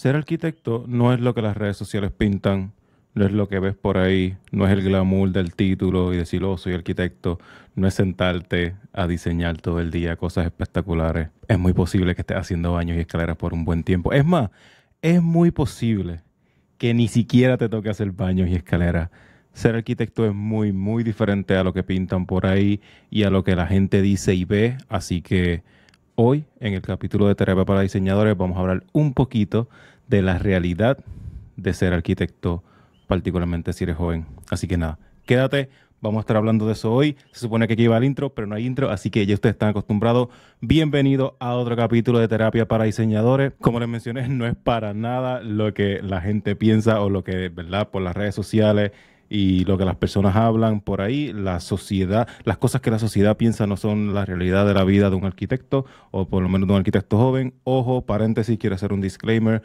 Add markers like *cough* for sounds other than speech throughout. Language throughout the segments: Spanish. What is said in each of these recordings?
Ser arquitecto no es lo que las redes sociales pintan, no es lo que ves por ahí, no es el glamour del título y decir, oh, soy arquitecto, no es sentarte a diseñar todo el día cosas espectaculares. Es muy posible que estés haciendo baños y escaleras por un buen tiempo. Es más, es muy posible que ni siquiera te toque hacer baños y escaleras. Ser arquitecto es muy, muy diferente a lo que pintan por ahí y a lo que la gente dice y ve. Así que hoy, en el capítulo de Terapia para Diseñadores, vamos a hablar un poquito de la realidad de ser arquitecto, particularmente si eres joven. Así que nada, quédate, vamos a estar hablando de eso hoy. Se supone que aquí iba el intro, pero no hay intro, así que ya ustedes están acostumbrados. Bienvenido a otro capítulo de Terapia para Diseñadores. Como les mencioné, no es para nada lo que la gente piensa o lo que, ¿verdad? Por las redes sociales y lo que las personas hablan por ahí, la sociedad, las cosas que la sociedad piensa no son la realidad de la vida de un arquitecto o por lo menos de un arquitecto joven. Ojo, paréntesis, quiero hacer un disclaimer.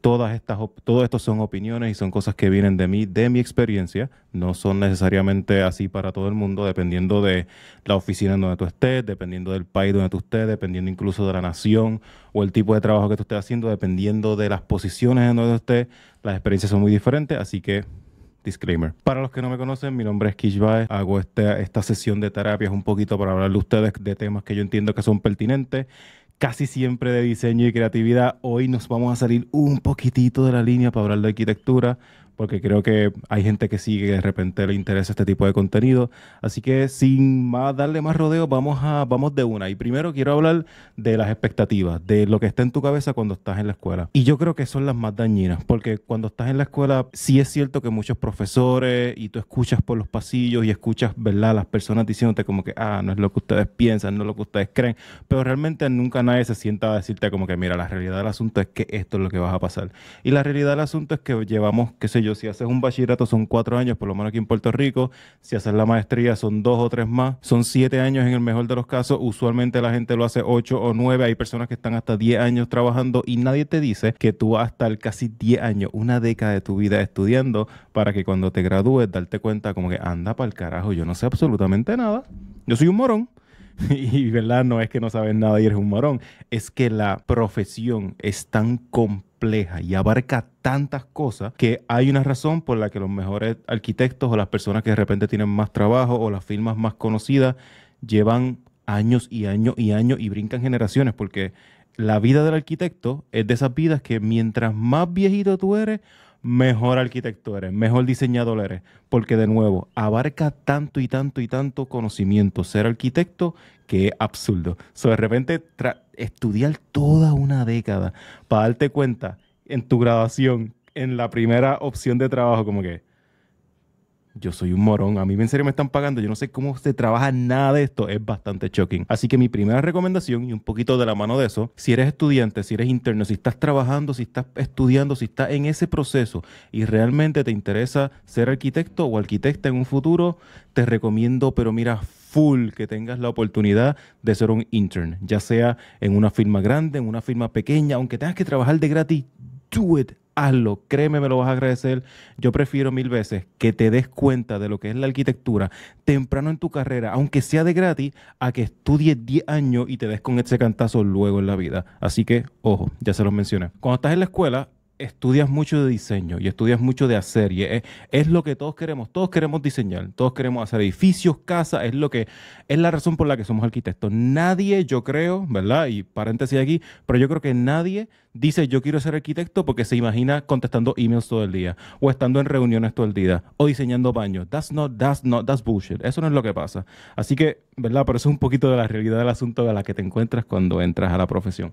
Todas estas, todo esto son opiniones y son cosas que vienen de mí, de mi experiencia. No son necesariamente así para todo el mundo, dependiendo de la oficina en donde tú estés, dependiendo del país donde tú estés, dependiendo incluso de la nación o el tipo de trabajo que tú estés haciendo, dependiendo de las posiciones en donde estés. Las experiencias son muy diferentes, así que disclaimer. Para los que no me conocen, mi nombre es Kishbae. Hago esta, esta sesión de terapias un poquito para hablar de ustedes de temas que yo entiendo que son pertinentes, casi siempre de diseño y creatividad. Hoy nos vamos a salir un poquitito de la línea para hablar de arquitectura porque creo que hay gente que sigue de repente le interesa este tipo de contenido. Así que sin más darle más rodeo, vamos a vamos de una. Y primero quiero hablar de las expectativas, de lo que está en tu cabeza cuando estás en la escuela. Y yo creo que son las más dañinas, porque cuando estás en la escuela sí es cierto que muchos profesores y tú escuchas por los pasillos y escuchas, ¿verdad?, las personas diciéndote como que, "Ah, no es lo que ustedes piensan, no es lo que ustedes creen", pero realmente nunca nadie se sienta a decirte como que, "Mira, la realidad del asunto es que esto es lo que vas a pasar." Y la realidad del asunto es que llevamos, qué sé yo, si haces un bachillerato son cuatro años, por lo menos aquí en Puerto Rico. Si haces la maestría son dos o tres más. Son siete años en el mejor de los casos. Usualmente la gente lo hace ocho o nueve. Hay personas que están hasta diez años trabajando y nadie te dice que tú vas a estar casi diez años, una década de tu vida estudiando para que cuando te gradúes darte cuenta como que anda para el carajo, yo no sé absolutamente nada. Yo soy un morón. *laughs* y verdad no es que no sabes nada y eres un marón, es que la profesión es tan compleja y abarca tantas cosas que hay una razón por la que los mejores arquitectos o las personas que de repente tienen más trabajo o las firmas más conocidas llevan años y años y años y brincan generaciones porque la vida del arquitecto es de esas vidas que mientras más viejito tú eres, mejor arquitecto eres, mejor diseñador eres, porque de nuevo, abarca tanto y tanto y tanto conocimiento ser arquitecto que es absurdo. de repente, estudiar toda una década para darte cuenta en tu graduación, en la primera opción de trabajo, como que, yo soy un morón, a mí en serio me están pagando, yo no sé cómo se trabaja nada de esto, es bastante shocking. Así que mi primera recomendación, y un poquito de la mano de eso, si eres estudiante, si eres interno, si estás trabajando, si estás estudiando, si estás en ese proceso y realmente te interesa ser arquitecto o arquitecta en un futuro, te recomiendo, pero mira, full que tengas la oportunidad de ser un intern, ya sea en una firma grande, en una firma pequeña, aunque tengas que trabajar de gratis, do it hazlo, créeme, me lo vas a agradecer. Yo prefiero mil veces que te des cuenta de lo que es la arquitectura temprano en tu carrera, aunque sea de gratis, a que estudies 10 años y te des con ese cantazo luego en la vida. Así que, ojo, ya se los mencioné. Cuando estás en la escuela, estudias mucho de diseño y estudias mucho de hacer y es, lo que todos queremos, todos queremos diseñar, todos queremos hacer edificios, casas, es lo que es la razón por la que somos arquitectos. Nadie, yo creo, ¿verdad? Y paréntesis aquí, pero yo creo que nadie dice yo quiero ser arquitecto porque se imagina contestando emails todo el día o estando en reuniones todo el día o diseñando baños. That's not, that's not, that's bullshit. Eso no es lo que pasa. Así que, ¿verdad? Pero eso es un poquito de la realidad del asunto de la que te encuentras cuando entras a la profesión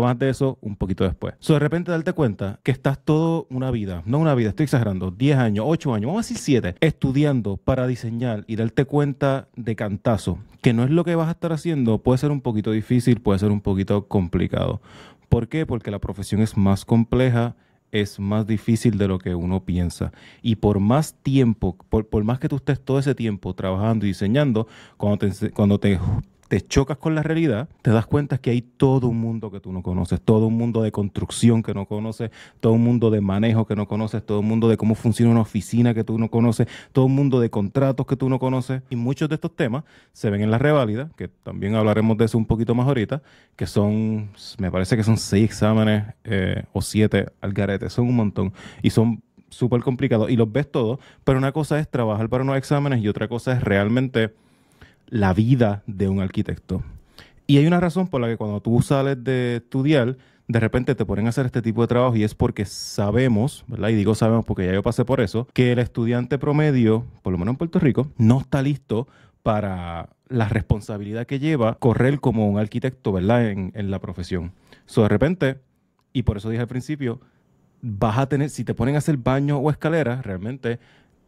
más de eso un poquito después. de repente darte cuenta que estás todo una vida, no una vida, estoy exagerando, 10 años, 8 años, vamos a decir 7, estudiando para diseñar y darte cuenta de cantazo, que no es lo que vas a estar haciendo, puede ser un poquito difícil, puede ser un poquito complicado. ¿Por qué? Porque la profesión es más compleja, es más difícil de lo que uno piensa. Y por más tiempo, por, más que tú estés todo ese tiempo trabajando y diseñando, cuando cuando te te chocas con la realidad, te das cuenta que hay todo un mundo que tú no conoces, todo un mundo de construcción que no conoces, todo un mundo de manejo que no conoces, todo un mundo de cómo funciona una oficina que tú no conoces, todo un mundo de contratos que tú no conoces. Y muchos de estos temas se ven en la reválida, que también hablaremos de eso un poquito más ahorita, que son, me parece que son seis exámenes eh, o siete al garete, son un montón. Y son súper complicados y los ves todos, pero una cosa es trabajar para unos exámenes y otra cosa es realmente la vida de un arquitecto. Y hay una razón por la que cuando tú sales de estudiar, de repente te ponen a hacer este tipo de trabajo y es porque sabemos, ¿verdad? Y digo sabemos porque ya yo pasé por eso, que el estudiante promedio, por lo menos en Puerto Rico, no está listo para la responsabilidad que lleva correr como un arquitecto, ¿verdad? En, la profesión. So, de repente, y por eso dije al principio, vas a tener, si te ponen a hacer baño o escaleras, realmente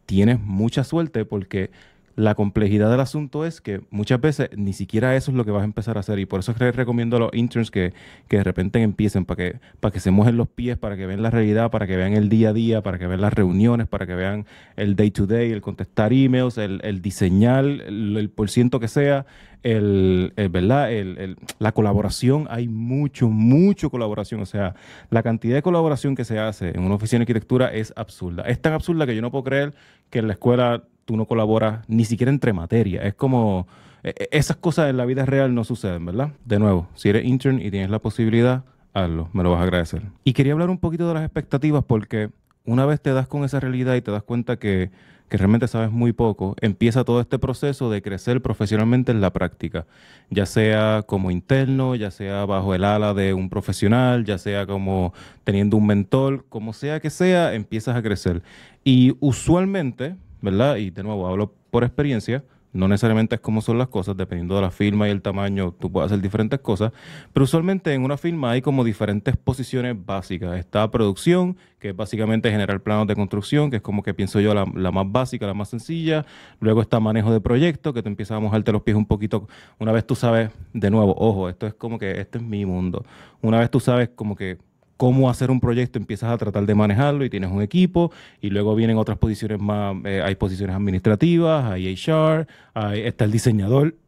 tienes mucha suerte porque la complejidad del asunto es que muchas veces ni siquiera eso es lo que vas a empezar a hacer y por eso les recomiendo a los interns que, de repente empiecen para que, para que se mojen los pies, para que vean la realidad, para que vean el día a día, para que vean las reuniones, para que vean el day to day, el contestar emails, el, el diseñar, el, el por ciento que sea, el, ¿verdad? el, la colaboración, hay mucho, mucho colaboración. O sea, la cantidad de colaboración que se hace en una oficina de arquitectura es absurda. Es tan absurda que yo no puedo creer que en la escuela tú no colaboras ni siquiera entre materia. Es como, e, e, esas cosas en la vida real no suceden, ¿verdad? De nuevo, si eres intern y tienes la posibilidad, hazlo, me lo vas a agradecer. Y quería hablar un poquito de las expectativas porque una vez te das con esa realidad y te das cuenta que, que, realmente sabes muy poco, empieza todo este proceso de crecer profesionalmente en la práctica, ya sea como interno, ya sea bajo el ala de un profesional, ya sea como teniendo un mentor, como sea que sea, empiezas a crecer. Y usualmente, ¿verdad? Y de nuevo, hablo por experiencia, no necesariamente es como son las cosas, dependiendo de la firma y el tamaño, tú puedes hacer diferentes cosas, pero usualmente en una firma hay como diferentes posiciones básicas. Está producción, que es básicamente generar planos de construcción, que es como que pienso yo la, más básica, la más sencilla. Luego está manejo de proyecto, que te empieza a mojarte los pies un poquito. Una vez tú sabes, de nuevo, ojo, esto es como que este es mi mundo. Una vez tú sabes como que cómo hacer un proyecto, empiezas a tratar de manejarlo y tienes un equipo y luego vienen otras posiciones más, eh, hay posiciones administrativas, hay HR, está el diseñador. *clears throat*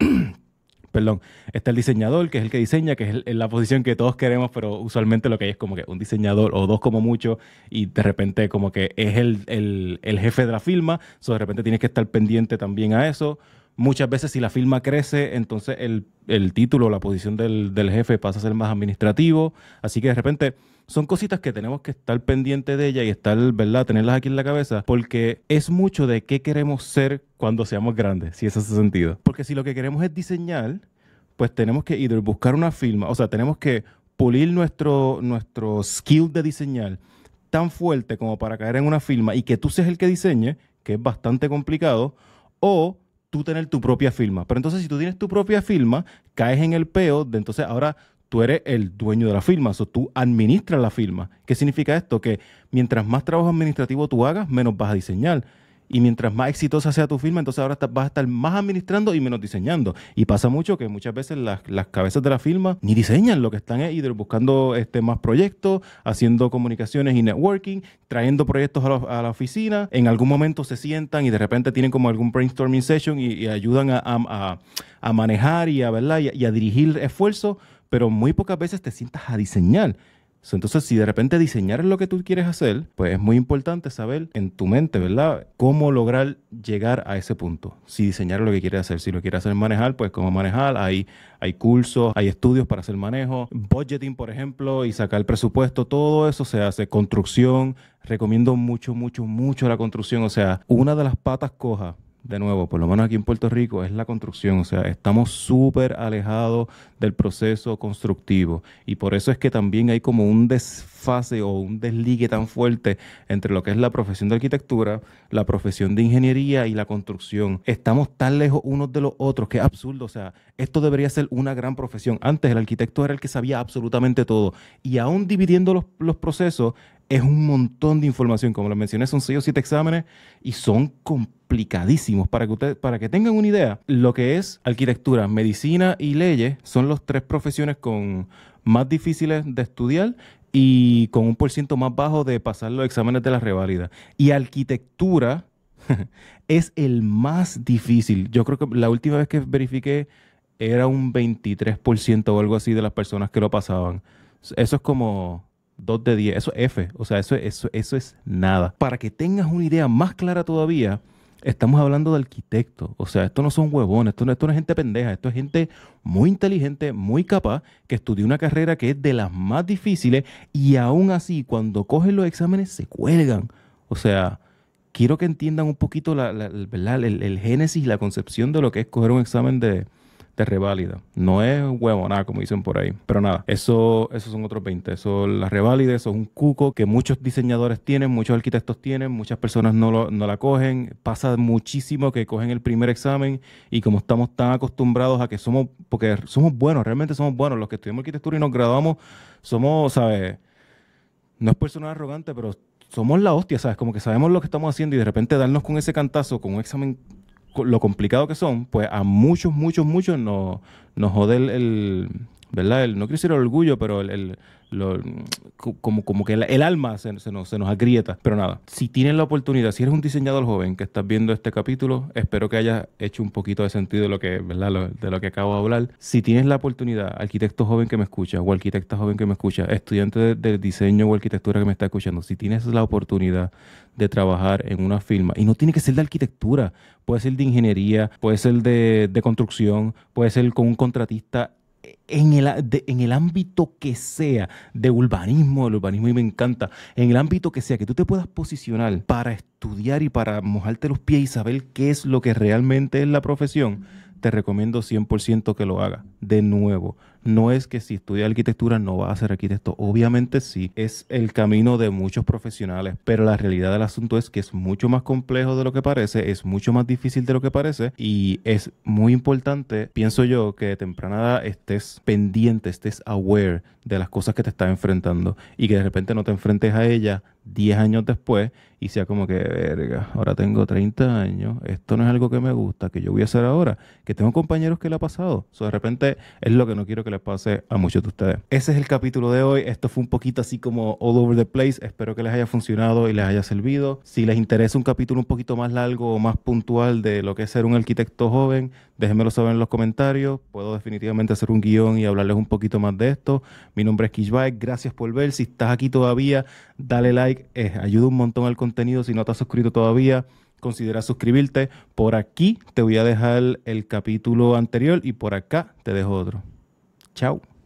perdón, está el diseñador, que es el que diseña, que es la posición que todos queremos, pero usualmente lo que hay es como que un diseñador o dos como mucho, y de repente como que es el, el jefe de la firma, so de repente tienes que estar pendiente también a eso. Muchas veces si la firma crece, entonces el el título, la posición del, jefe pasa a ser más administrativo. Así que de repente son cositas que tenemos que estar pendientes de ella y estar, ¿verdad?, tenerlas aquí en la cabeza, porque es mucho de qué queremos ser cuando seamos grandes, si es ese sentido. Porque si lo que queremos es diseñar, pues tenemos que ir buscar una firma, o sea, tenemos que pulir nuestro, nuestro skill de diseñar tan fuerte como para caer en una firma y que tú seas el que diseñe, que es bastante complicado, o tú tener tu propia firma. Pero entonces, si tú tienes tu propia firma, caes en el peo de entonces ahora tú eres el dueño de la firma, o sea, tú administras la firma. ¿Qué significa esto? Que mientras más trabajo administrativo tú hagas, menos vas a diseñar. Y mientras más exitosa sea tu firma, entonces ahora vas a estar más administrando y menos diseñando. Y pasa mucho que muchas veces las, cabezas de la firma ni diseñan, lo que están es buscando este, más proyectos, haciendo comunicaciones y networking, trayendo proyectos a, la oficina. En algún momento se sientan y de repente tienen como algún brainstorming session y, ayudan a, manejar y a, ¿verdad? Y, y a dirigir esfuerzos, pero muy pocas veces te sientas a diseñar. Entonces, si de repente diseñar lo que tú quieres hacer, pues es muy importante saber en tu mente, ¿verdad? Cómo lograr llegar a ese punto. Si diseñar lo que quieres hacer, si lo quieres hacer manejar, pues cómo manejar. Hay, hay cursos, hay estudios para hacer manejo, budgeting, por ejemplo, y sacar el presupuesto. Todo eso se hace. Construcción. Recomiendo mucho, mucho, mucho la construcción. O sea, una de las patas cojas de nuevo, por lo menos aquí en Puerto Rico, es la construcción. O sea, estamos súper alejados del proceso constructivo. Y por eso es que también hay como un desfase o un desligue tan fuerte entre lo que es la profesión de arquitectura, la profesión de ingeniería y la construcción. Estamos tan lejos unos de los otros que es absurdo. O sea, esto debería ser una gran profesión. Antes el arquitecto era el que sabía absolutamente todo. Y aún dividiendo los, procesos, es un montón de información. Como les mencioné, son 6 o 7 exámenes y son complejos para que, usted, para que tengan una idea, lo que es arquitectura, medicina y leyes son las tres profesiones con más difíciles de estudiar y con un por ciento más bajo de pasar los exámenes de la reválida. Y arquitectura *laughs* es el más difícil. Yo creo que la última vez que verifiqué era un 23% o algo así de las personas que lo pasaban. Eso es como 2 de 10, eso es F, o sea, eso, eso, eso es nada. Para que tengas una idea más clara todavía, Estamos hablando de arquitectos, o sea, esto no son huevones, esto no, esto es gente pendeja, esto es gente muy inteligente, muy capaz, que estudió una carrera que es de las más difíciles y aún así cuando cogen los exámenes se cuelgan. O sea, quiero que entiendan un poquito la, la, el, el, génesis, la concepción de lo que es coger un examen de, te reválida. No es huevo nada como dicen por ahí. Pero nada, eso, eso son otros 20. Eso, la reválida, eso es un cuco que muchos diseñadores tienen, muchos arquitectos tienen, muchas personas no, no la cogen. Pasa muchísimo que cogen el primer examen y como estamos tan acostumbrados a que somos, porque somos buenos, realmente somos buenos, los que estudiamos arquitectura y nos graduamos, somos, ¿sabes? No es personal arrogante, pero somos la hostia, ¿sabes? Como que sabemos lo que estamos haciendo y de repente darnos con ese cantazo, con un examen lo complicado que son, pues a muchos, muchos, muchos nos, nos jode el ¿verdad? no quiero decir el orgullo, pero el, como, como que el, alma se, nos, se nos agrieta. Pero nada, si tienes la oportunidad, si eres un diseñador joven que estás viendo este capítulo, espero que hayas hecho un poquito de sentido de lo que, de lo que acabo de hablar. Si tienes la oportunidad, arquitecto joven que me escucha, o arquitecta joven que me escucha, estudiante de, diseño o arquitectura que me está escuchando, si tienes la oportunidad de trabajar en una firma, y no tiene que ser de arquitectura, puede ser de ingeniería, puede ser de, de construcción, puede ser con un contratista en el, ámbito que sea, de urbanismo, el urbanismo y me encanta, en el ámbito que sea, que tú te puedas posicionar para estudiar y para mojarte los pies y saber qué es lo que realmente es la profesión, te recomiendo 100% que lo hagas. De nuevo, no es que si estudia arquitectura no va a ser arquitecto. Obviamente sí, es el camino de muchos profesionales, pero la realidad del asunto es que es mucho más complejo de lo que parece, es mucho más difícil de lo que parece y es muy importante, pienso yo, que de temprana edad estés pendiente, estés aware de las cosas que te estás enfrentando y que de repente no te enfrentes a ellas 10 años después y sea como que, verga, ahora tengo 30 años, esto no es algo que me gusta, que yo voy a hacer ahora, que tengo compañeros que le han pasado. O de repente es lo que no quiero que le pase a muchos de ustedes. Ese es el capítulo de hoy. Esto fue un poquito así como all over the place. Espero que les haya funcionado y les haya servido. Si les interesa un capítulo un poquito más largo o más puntual de lo que es ser un arquitecto joven, déjenmelo saber en los comentarios. Puedo definitivamente hacer un guión y hablarles un poquito más de esto. Mi nombre es Kishbaek. Gracias por ver. Si estás aquí todavía, dale like. Eh, ayuda un montón al contenido. Si no te has suscrito todavía, considera suscribirte. Por aquí te voy a dejar el capítulo anterior y por acá te dejo otro. Ciao.